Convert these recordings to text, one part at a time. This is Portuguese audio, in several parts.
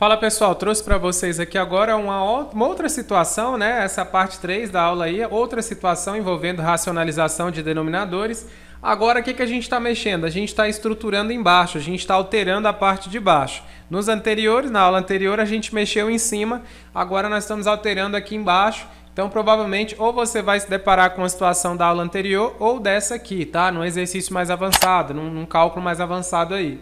Fala pessoal, trouxe para vocês aqui agora uma, uma, outra situação, né? Essa parte 3 da aula aí, é outra situação envolvendo racionalização de denominadores. Agora, o que, que a gente está mexendo? A gente está estruturando embaixo, a gente está alterando a parte de baixo. Nos anteriores, na aula anterior, a gente mexeu em cima, agora nós estamos alterando aqui embaixo. Então, provavelmente, ou você vai se deparar com a situação da aula anterior ou dessa aqui, tá? Num exercício mais avançado, num, num cálculo mais avançado aí.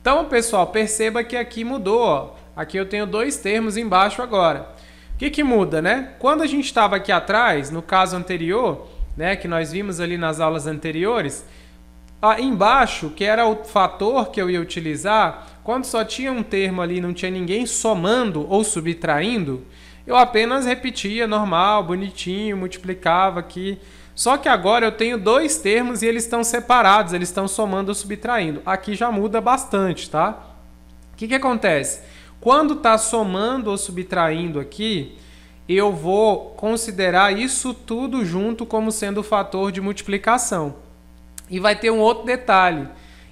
Então, pessoal, perceba que aqui mudou, ó. Aqui eu tenho dois termos embaixo agora. O que, que muda, né? Quando a gente estava aqui atrás, no caso anterior, né, que nós vimos ali nas aulas anteriores, embaixo, que era o fator que eu ia utilizar, quando só tinha um termo ali não tinha ninguém somando ou subtraindo, eu apenas repetia normal, bonitinho, multiplicava aqui. Só que agora eu tenho dois termos e eles estão separados, eles estão somando ou subtraindo. Aqui já muda bastante, tá? O que, que acontece? Quando está somando ou subtraindo aqui, eu vou considerar isso tudo junto como sendo o fator de multiplicação. E vai ter um outro detalhe.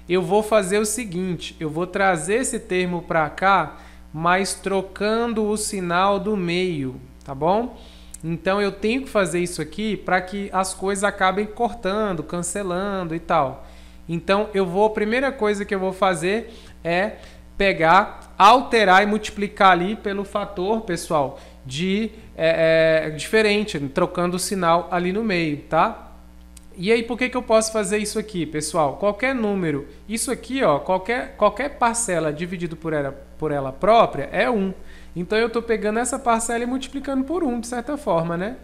Eu vou fazer o seguinte, eu vou trazer esse termo para cá, mas trocando o sinal do meio, tá bom? Então eu tenho que fazer isso aqui para que as coisas acabem cortando, cancelando e tal. Então eu vou, a primeira coisa que eu vou fazer é pegar, alterar e multiplicar ali pelo fator, pessoal, de é, é, diferente, trocando o sinal ali no meio, tá? E aí, por que, que eu posso fazer isso aqui, pessoal? Qualquer número, isso aqui, ó, qualquer, qualquer parcela dividido por ela, por ela própria é 1. Então, eu estou pegando essa parcela e multiplicando por 1, de certa forma, né?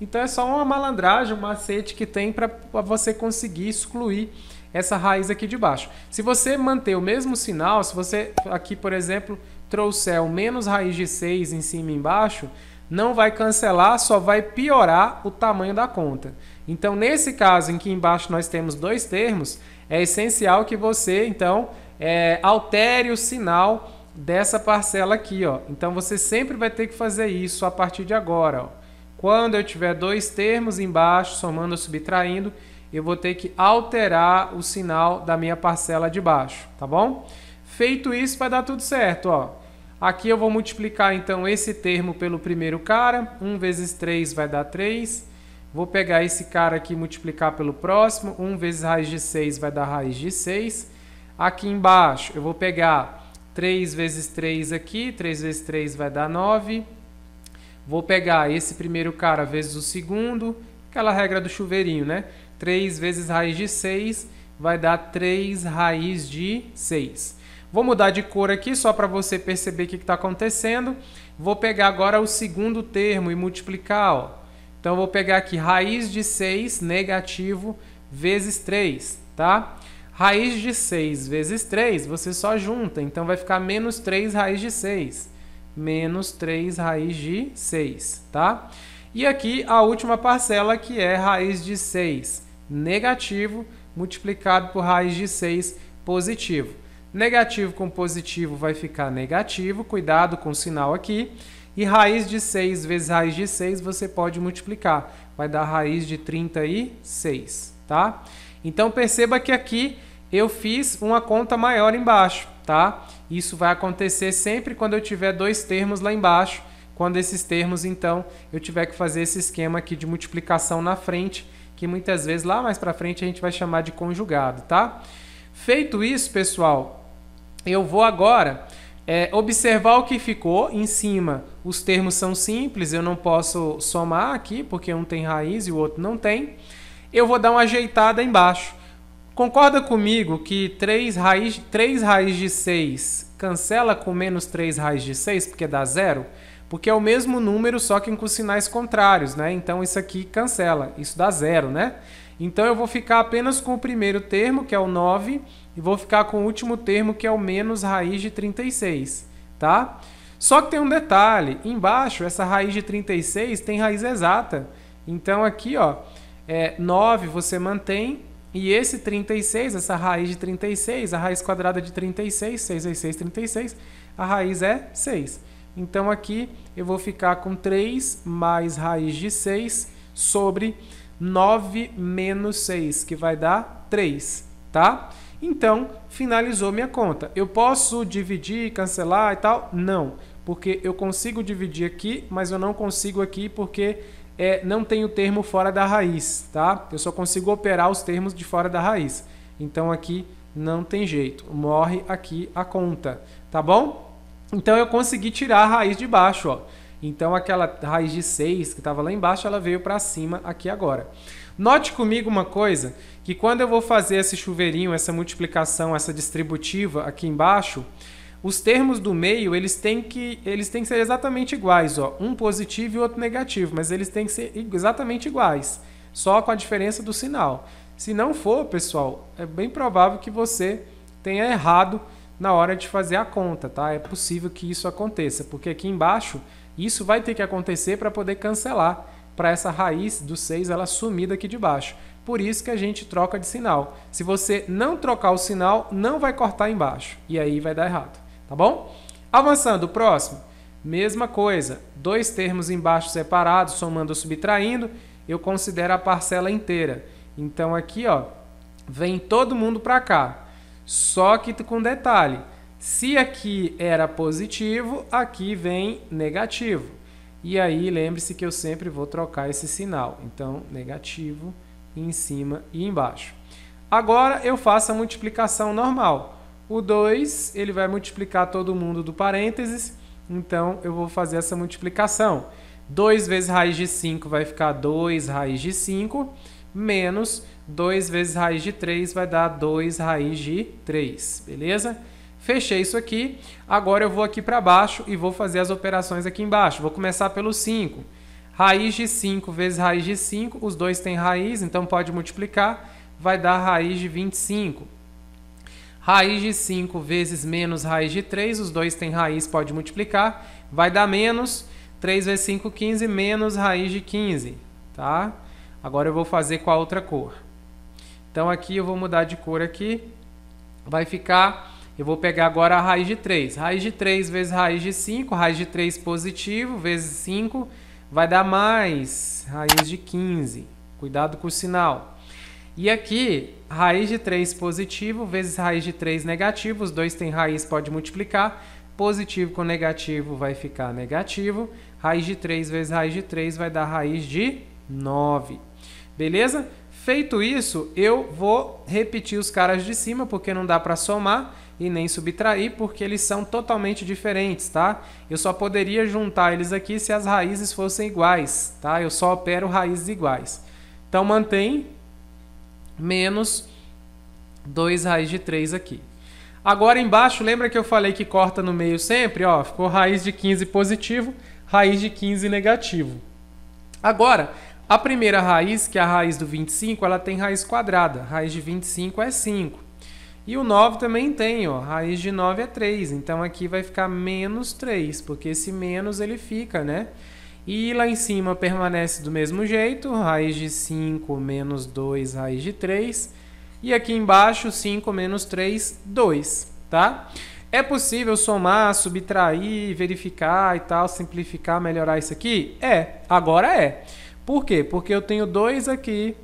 Então, é só uma malandragem, um macete que tem para você conseguir excluir essa raiz aqui de baixo. Se você manter o mesmo sinal, se você aqui, por exemplo, trouxer o menos raiz de 6 em cima e embaixo, não vai cancelar, só vai piorar o tamanho da conta. Então, nesse caso em que embaixo nós temos dois termos, é essencial que você, então, é, altere o sinal dessa parcela aqui. Ó. Então, você sempre vai ter que fazer isso a partir de agora. Ó. Quando eu tiver dois termos embaixo, somando ou subtraindo, eu vou ter que alterar o sinal da minha parcela de baixo, tá bom? Feito isso, vai dar tudo certo, ó. Aqui eu vou multiplicar, então, esse termo pelo primeiro cara. 1 vezes 3 vai dar 3. Vou pegar esse cara aqui e multiplicar pelo próximo. 1 vezes raiz de 6 vai dar raiz de 6. Aqui embaixo, eu vou pegar 3 vezes 3 aqui. 3 vezes 3 vai dar 9. Vou pegar esse primeiro cara vezes o segundo. Aquela regra do chuveirinho, né? 3 vezes raiz de 6 vai dar 3 raiz de 6. Vou mudar de cor aqui só para você perceber o que está acontecendo. Vou pegar agora o segundo termo e multiplicar. Ó. Então, vou pegar aqui raiz de 6 negativo vezes 3, tá? Raiz de 6 vezes 3, você só junta. Então, vai ficar menos 3 raiz de 6. Menos 3 raiz de 6, tá? E aqui a última parcela que é raiz de 6 negativo multiplicado por raiz de 6 positivo. Negativo com positivo vai ficar negativo, cuidado com o sinal aqui. E raiz de 6 vezes raiz de 6 você pode multiplicar, vai dar raiz de 36, tá? Então perceba que aqui eu fiz uma conta maior embaixo, tá? Isso vai acontecer sempre quando eu tiver dois termos lá embaixo, quando esses termos, então, eu tiver que fazer esse esquema aqui de multiplicação na frente que muitas vezes lá mais para frente a gente vai chamar de conjugado, tá? Feito isso, pessoal, eu vou agora é, observar o que ficou em cima. Os termos são simples, eu não posso somar aqui porque um tem raiz e o outro não tem. Eu vou dar uma ajeitada embaixo. Concorda comigo que 3 raiz, 3 raiz de 6 cancela com menos 3 raiz de 6 porque dá zero? porque é o mesmo número, só que com sinais contrários, né? Então isso aqui cancela, isso dá zero, né? Então eu vou ficar apenas com o primeiro termo, que é o 9, e vou ficar com o último termo, que é o menos raiz de 36, tá? Só que tem um detalhe, embaixo essa raiz de 36 tem raiz exata. Então aqui, ó, é 9 você mantém, e esse 36, essa raiz de 36, a raiz quadrada de 36, 6 vezes 6, 36, a raiz é 6. Então aqui eu vou ficar com 3 mais raiz de 6 sobre 9 menos 6, que vai dar 3, tá? Então, finalizou minha conta. Eu posso dividir, cancelar e tal? Não, porque eu consigo dividir aqui, mas eu não consigo aqui porque é, não tem o termo fora da raiz, tá? Eu só consigo operar os termos de fora da raiz. Então, aqui não tem jeito, morre aqui a conta, tá bom? Então eu consegui tirar a raiz de baixo, ó. Então aquela raiz de 6 que estava lá embaixo, ela veio para cima aqui agora. Note comigo uma coisa, que quando eu vou fazer esse chuveirinho, essa multiplicação, essa distributiva aqui embaixo, os termos do meio, eles têm que, eles têm que ser exatamente iguais, ó. Um positivo e outro negativo, mas eles têm que ser exatamente iguais, só com a diferença do sinal. Se não for, pessoal, é bem provável que você tenha errado na hora de fazer a conta, tá? É possível que isso aconteça, porque aqui embaixo isso vai ter que acontecer para poder cancelar, para essa raiz do 6 ela sumir daqui de baixo. Por isso que a gente troca de sinal. Se você não trocar o sinal, não vai cortar embaixo, e aí vai dar errado, tá bom? Avançando, próximo, mesma coisa, dois termos embaixo separados, somando ou subtraindo, eu considero a parcela inteira. Então aqui, ó, vem todo mundo para cá, só que com detalhe, se aqui era positivo, aqui vem negativo. E aí lembre-se que eu sempre vou trocar esse sinal. Então, negativo em cima e embaixo. Agora eu faço a multiplicação normal. O 2 ele vai multiplicar todo mundo do parênteses, então eu vou fazer essa multiplicação. 2 vezes raiz de 5 vai ficar 2 raiz de 5 menos 2 vezes raiz de 3 vai dar 2 raiz de 3, beleza? Fechei isso aqui. Agora eu vou aqui para baixo e vou fazer as operações aqui embaixo. Vou começar pelo 5. Raiz de 5 vezes raiz de 5, os dois têm raiz, então pode multiplicar, vai dar raiz de 25. Raiz de 5 vezes menos raiz de 3, os dois têm raiz, pode multiplicar, vai dar menos 3 vezes 5, 15, menos raiz de 15, tá? Agora eu vou fazer com a outra cor. Então aqui eu vou mudar de cor aqui. Vai ficar... Eu vou pegar agora a raiz de 3. Raiz de 3 vezes raiz de 5. Raiz de 3 positivo vezes 5 vai dar mais. Raiz de 15. Cuidado com o sinal. E aqui, raiz de 3 positivo vezes raiz de 3 negativo. Os dois têm raiz, pode multiplicar. Positivo com negativo vai ficar negativo. Raiz de 3 vezes raiz de 3 vai dar raiz de 9. Beleza? Feito isso, eu vou repetir os caras de cima, porque não dá para somar e nem subtrair, porque eles são totalmente diferentes, tá? Eu só poderia juntar eles aqui se as raízes fossem iguais, tá? Eu só opero raízes iguais. Então, mantém menos 2 raiz de 3 aqui. Agora embaixo, lembra que eu falei que corta no meio sempre? Ó, ficou raiz de 15 positivo, raiz de 15 negativo. Agora, a primeira raiz, que é a raiz do 25, ela tem raiz quadrada. raiz de 25 é 5. E o 9 também tem, ó, raiz de 9 é 3. Então aqui vai ficar menos 3, porque esse menos ele fica, né? E lá em cima permanece do mesmo jeito, raiz de 5 menos 2, raiz de 3. E aqui embaixo, 5 menos 3, 2, tá? É possível somar, subtrair, verificar e tal, simplificar, melhorar isso aqui? É, agora é. Por quê? Porque eu tenho dois aqui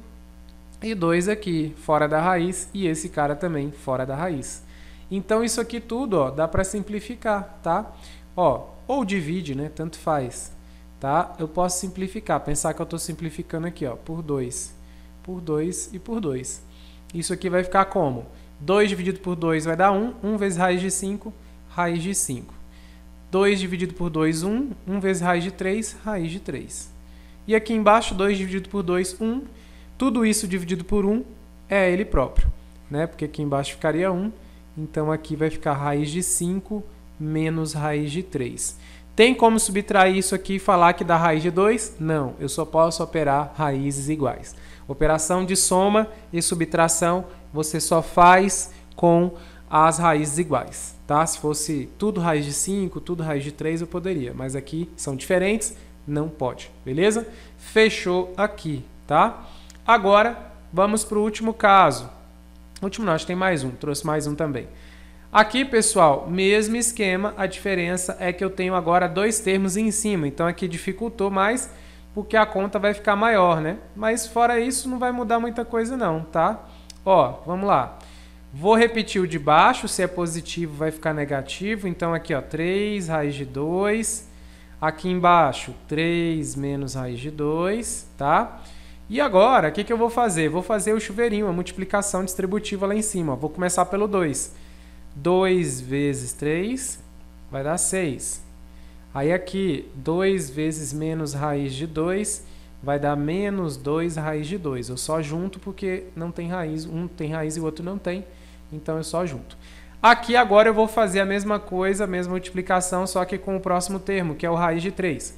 e dois aqui fora da raiz e esse cara também fora da raiz. Então isso aqui tudo, ó, dá para simplificar, tá? Ó, ou divide, né? Tanto faz, tá? Eu posso simplificar, pensar que eu estou simplificando aqui, ó, por 2, por 2 e por 2. Isso aqui vai ficar como? 2 dividido por 2 vai dar 1, um, 1 um vezes raiz de 5, raiz de 5. 2 dividido por 2, 1, 1 vezes raiz de 3, raiz de 3. E aqui embaixo, 2 dividido por 2, 1. Um. Tudo isso dividido por 1 um é ele próprio, né? Porque aqui embaixo ficaria 1. Um, então aqui vai ficar raiz de 5 menos raiz de 3. Tem como subtrair isso aqui e falar que dá raiz de 2? Não, eu só posso operar raízes iguais. Operação de soma e subtração você só faz com as raízes iguais, tá? Se fosse tudo raiz de 5, tudo raiz de 3, eu poderia, mas aqui são diferentes, não pode, beleza? Fechou aqui, tá? Agora, vamos para o último caso. Último não, acho que tem mais um, trouxe mais um também. Aqui, pessoal, mesmo esquema, a diferença é que eu tenho agora dois termos em cima, então aqui é dificultou mais porque a conta vai ficar maior, né? Mas fora isso, não vai mudar muita coisa não, tá? Ó, vamos lá. Vou repetir o de baixo, se é positivo vai ficar negativo, então aqui ó, 3 raiz de 2 Aqui embaixo, 3 menos raiz de 2, tá? E agora, o que, que eu vou fazer? Vou fazer o chuveirinho, a multiplicação distributiva lá em cima. Vou começar pelo 2. 2 vezes 3 vai dar 6. Aí aqui, 2 vezes menos raiz de 2 vai dar menos 2 raiz de 2. Eu só junto porque não tem raiz, um tem raiz e o outro não tem, então eu só junto. Aqui agora eu vou fazer a mesma coisa, a mesma multiplicação, só que com o próximo termo, que é o raiz de 3.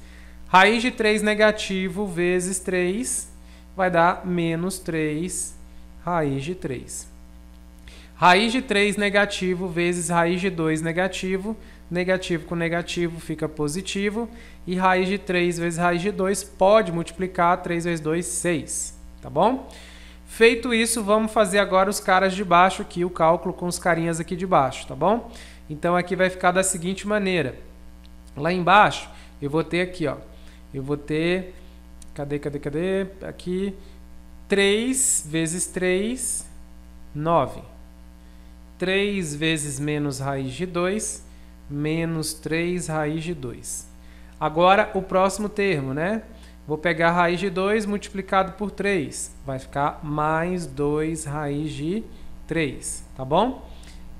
Raiz de 3 negativo vezes 3 vai dar menos 3 raiz de 3. Raiz de 3 negativo vezes raiz de 2 negativo. Negativo com negativo fica positivo. E raiz de 3 vezes raiz de 2 pode multiplicar 3 vezes 2, 6. Tá bom? Tá bom? Feito isso, vamos fazer agora os caras de baixo aqui, o cálculo com os carinhas aqui de baixo, tá bom? Então aqui vai ficar da seguinte maneira. Lá embaixo, eu vou ter aqui, ó. Eu vou ter cadê, cadê, cadê? Aqui 3 vezes 3, 9. 3 vezes menos raiz de 2, menos 3 raiz de 2. Agora o próximo termo, né? Vou pegar a raiz de 2 multiplicado por 3. Vai ficar mais 2 raiz de 3, tá bom? O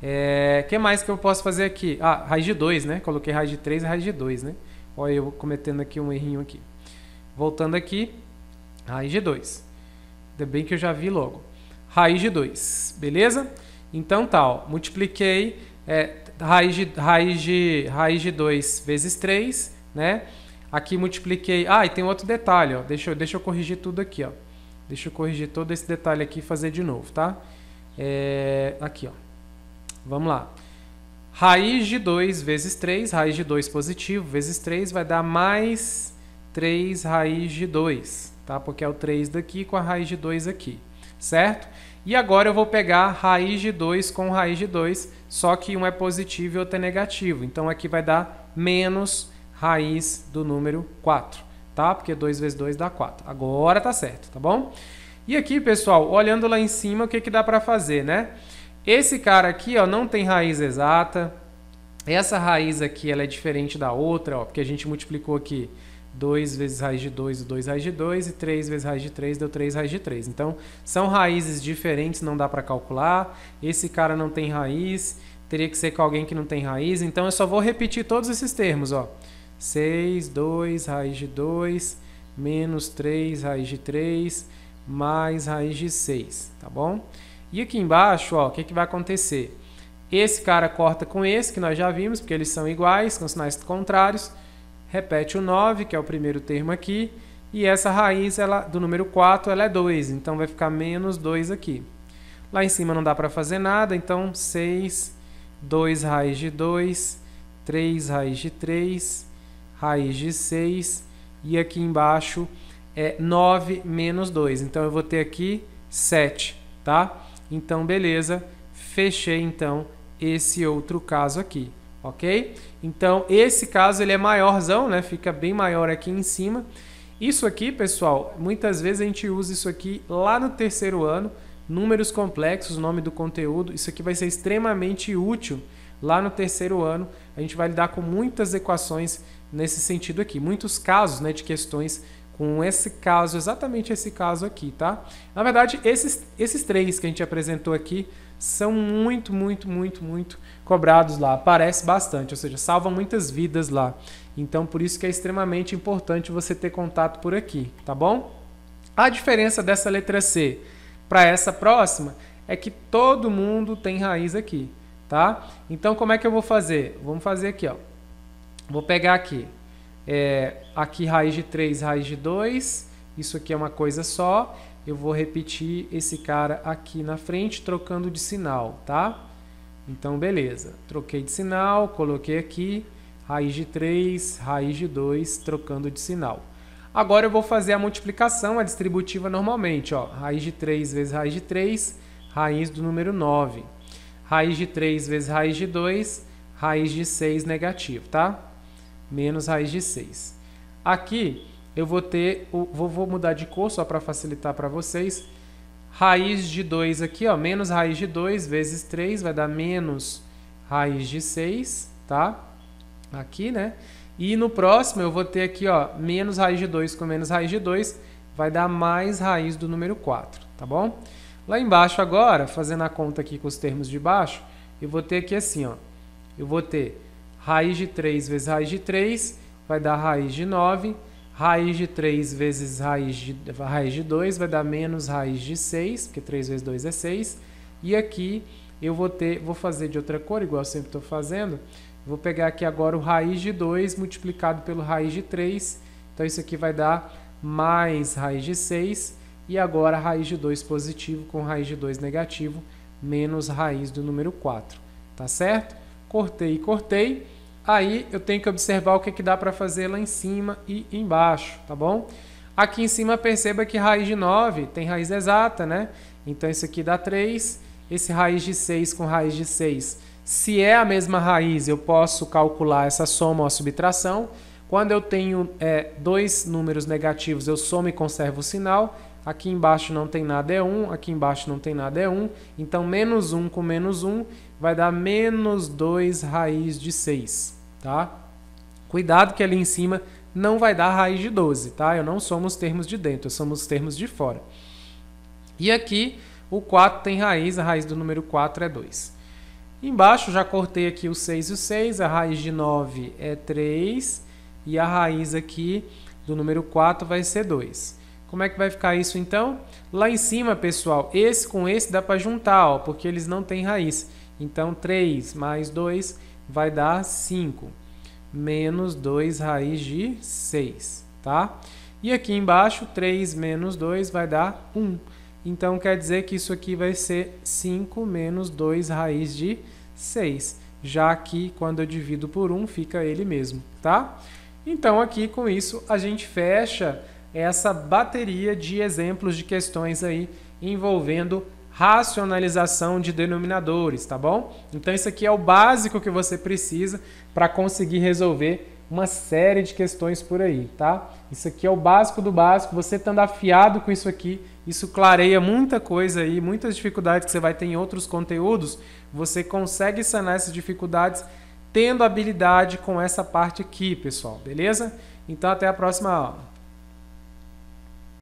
é, que mais que eu posso fazer aqui? Ah, raiz de 2, né? Coloquei raiz de 3 e raiz de 2, né? Olha eu cometendo aqui um errinho aqui. Voltando aqui, raiz de 2. Ainda bem que eu já vi logo. Raiz de 2, beleza? Então tá, ó, multipliquei é, raiz, de, raiz, de, raiz de 2 vezes 3, né? Aqui multipliquei. Ah, e tem outro detalhe, ó. Deixa eu, deixa eu corrigir tudo aqui, ó. Deixa eu corrigir todo esse detalhe aqui e fazer de novo, tá? É, aqui, ó. Vamos lá. Raiz de 2 vezes 3, raiz de 2 positivo, vezes 3 vai dar mais 3 raiz de 2, tá? Porque é o 3 daqui com a raiz de 2 aqui, certo? E agora eu vou pegar raiz de 2 com raiz de 2, só que um é positivo e outro é negativo. Então aqui vai dar menos raiz do número 4, tá? Porque 2 vezes 2 dá 4. Agora tá certo, tá bom? E aqui, pessoal, olhando lá em cima, o que, que dá para fazer, né? Esse cara aqui ó, não tem raiz exata. Essa raiz aqui ela é diferente da outra, ó, porque a gente multiplicou aqui 2 vezes raiz de 2, 2 raiz de 2, e 3 vezes raiz de 3 deu 3 raiz de 3. Então, são raízes diferentes, não dá para calcular. Esse cara não tem raiz, teria que ser com alguém que não tem raiz. Então, eu só vou repetir todos esses termos. Ó. 6, 2 raiz de 2, menos 3 raiz de 3, mais raiz de 6, tá bom? E aqui embaixo, ó, o que, que vai acontecer? Esse cara corta com esse, que nós já vimos, porque eles são iguais, com sinais contrários. Repete o 9, que é o primeiro termo aqui. E essa raiz ela, do número 4 ela é 2, então vai ficar menos 2 aqui. Lá em cima não dá para fazer nada, então 6, 2 raiz de 2, 3 raiz de 3, raiz de 6 e aqui embaixo é 9 menos 2. Então eu vou ter aqui 7, tá? Então beleza, fechei então esse outro caso aqui, ok? Então esse caso ele é maiorzão, né? Fica bem maior aqui em cima. Isso aqui, pessoal, muitas vezes a gente usa isso aqui lá no terceiro ano, números complexos, nome do conteúdo. Isso aqui vai ser extremamente útil Lá no terceiro ano, a gente vai lidar com muitas equações nesse sentido aqui, muitos casos né, de questões com esse caso, exatamente esse caso aqui, tá? Na verdade, esses, esses três que a gente apresentou aqui são muito, muito, muito, muito cobrados lá. Aparece bastante, ou seja, salva muitas vidas lá. Então, por isso que é extremamente importante você ter contato por aqui, tá bom? A diferença dessa letra C para essa próxima é que todo mundo tem raiz aqui tá? Então como é que eu vou fazer? Vamos fazer aqui, ó. Vou pegar aqui, é, aqui raiz de 3, raiz de 2, isso aqui é uma coisa só. Eu vou repetir esse cara aqui na frente, trocando de sinal, tá? Então, beleza. Troquei de sinal, coloquei aqui, raiz de 3, raiz de 2, trocando de sinal. Agora eu vou fazer a multiplicação, a distributiva normalmente, ó. Raiz de 3 vezes raiz de 3, raiz do número 9. Raiz de 3 vezes raiz de 2, raiz de 6 negativo, tá? Menos raiz de 6. Aqui eu vou ter, vou, mudar de cor só para facilitar para vocês. Raiz de 2 aqui, ó, menos raiz de 2 vezes 3 vai dar menos raiz de 6, tá? Aqui, né? E no próximo eu vou ter aqui, ó, menos raiz de 2 com menos raiz de 2 vai dar mais raiz do número 4, tá bom? tá bom? Lá embaixo agora, fazendo a conta aqui com os termos de baixo, eu vou ter aqui assim, ó. Eu vou ter raiz de 3 vezes raiz de 3 vai dar raiz de 9. Raiz de 3 vezes raiz de, raiz de 2 vai dar menos raiz de 6, porque 3 vezes 2 é 6. E aqui eu vou, ter, vou fazer de outra cor, igual eu sempre estou fazendo. Vou pegar aqui agora o raiz de 2 multiplicado pelo raiz de 3. Então isso aqui vai dar mais raiz de 6 e agora raiz de 2 positivo com raiz de 2 negativo, menos raiz do número 4. Tá certo? Cortei e cortei. Aí eu tenho que observar o que, é que dá para fazer lá em cima e embaixo, tá bom? Aqui em cima perceba que raiz de 9 tem raiz exata, né? Então isso aqui dá 3. Esse raiz de 6 com raiz de 6. Se é a mesma raiz, eu posso calcular essa soma ou subtração. Quando eu tenho é, dois números negativos, eu somo e conservo o sinal aqui embaixo não tem nada é 1, aqui embaixo não tem nada é 1, então menos 1 com menos 1 vai dar menos 2 raiz de 6, tá? Cuidado que ali em cima não vai dar raiz de 12, tá? Eu não somo os termos de dentro, eu somo os termos de fora. E aqui o 4 tem raiz, a raiz do número 4 é 2. Embaixo já cortei aqui o 6 e o 6, a raiz de 9 é 3 e a raiz aqui do número 4 vai ser 2. Como é que vai ficar isso então? Lá em cima, pessoal, esse com esse dá para juntar, ó, porque eles não têm raiz. Então, 3 mais 2 vai dar 5. Menos 2 raiz de 6, tá? E aqui embaixo, 3 menos 2 vai dar 1. Então, quer dizer que isso aqui vai ser 5 menos 2 raiz de 6. Já que, quando eu divido por 1, fica ele mesmo, tá? Então, aqui com isso, a gente fecha essa bateria de exemplos de questões aí envolvendo racionalização de denominadores, tá bom? Então isso aqui é o básico que você precisa para conseguir resolver uma série de questões por aí, tá? Isso aqui é o básico do básico, você estando afiado com isso aqui, isso clareia muita coisa aí, muitas dificuldades que você vai ter em outros conteúdos, você consegue sanar essas dificuldades tendo habilidade com essa parte aqui, pessoal, beleza? Então até a próxima aula.